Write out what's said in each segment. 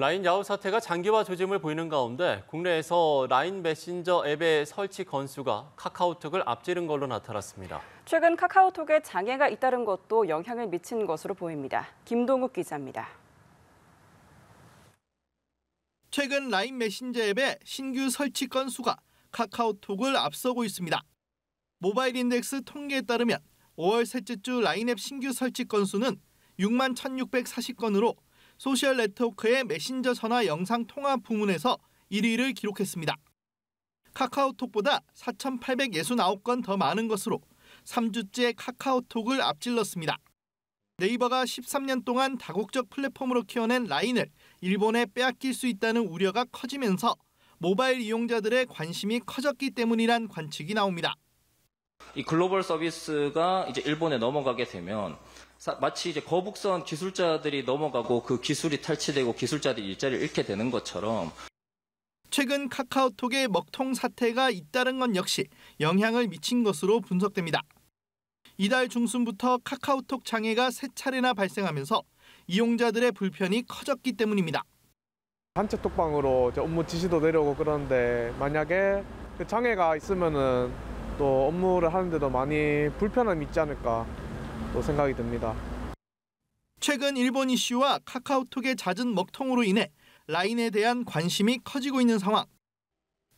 라인 야후 사태가 장기화 조짐을 보이는 가운데 국내에서 라인 메신저 앱의 설치 건수가 카카오톡을 앞지른 걸로 나타났습니다. 최근 카카오톡에 장애가 잇따른 것도 영향을 미친 것으로 보입니다. 김동욱 기자입니다. 최근 라인 메신저 앱의 신규 설치 건수가 카카오톡을 앞서고 있습니다. 모바일 인덱스 통계에 따르면 5월 셋째 주 라인 앱 신규 설치 건수는 6만 1,640건으로 소셜 네트워크의 메신저 전화 영상 통화 부문에서 1위를 기록했습니다. 카카오톡보다 4,869건 더 많은 것으로 3주째 카카오톡을 앞질렀습니다. 네이버가 13년 동안 다국적 플랫폼으로 키워낸 라인을 일본에 빼앗길 수 있다는 우려가 커지면서 모바일 이용자들의 관심이 커졌기 때문이란 관측이 나옵니다. 이 글로벌 서비스가 이제 일본에 넘어가게 되면 마치 이제 거북선 기술자들이 넘어가고 그 기술이 탈취되고 기술자들이 일자리를 잃게 되는 것처럼 최근 카카오톡의 먹통 사태가 잇따른 건 역시 영향을 미친 것으로 분석됩니다. 이달 중순부터 카카오톡 장애가 세 차례나 발생하면서 이용자들의 불편이 커졌기 때문입니다. 단체 톡방으로 업무 지시도 내려오고 그러는데 만약에 그 장애가 있으면은 또 업무를 하는데도 많이 불편함이 있지 않을까 또 생각이 듭니다. 최근 일본 이슈와 카카오톡의 잦은 먹통으로 인해 라인에 대한 관심이 커지고 있는 상황.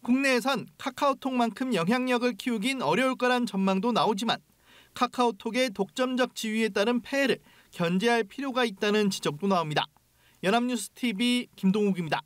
국내에선 카카오톡만큼 영향력을 키우긴 어려울 거란 전망도 나오지만 카카오톡의 독점적 지위에 따른 폐해를 견제할 필요가 있다는 지적도 나옵니다. 연합뉴스 TV 김동욱입니다.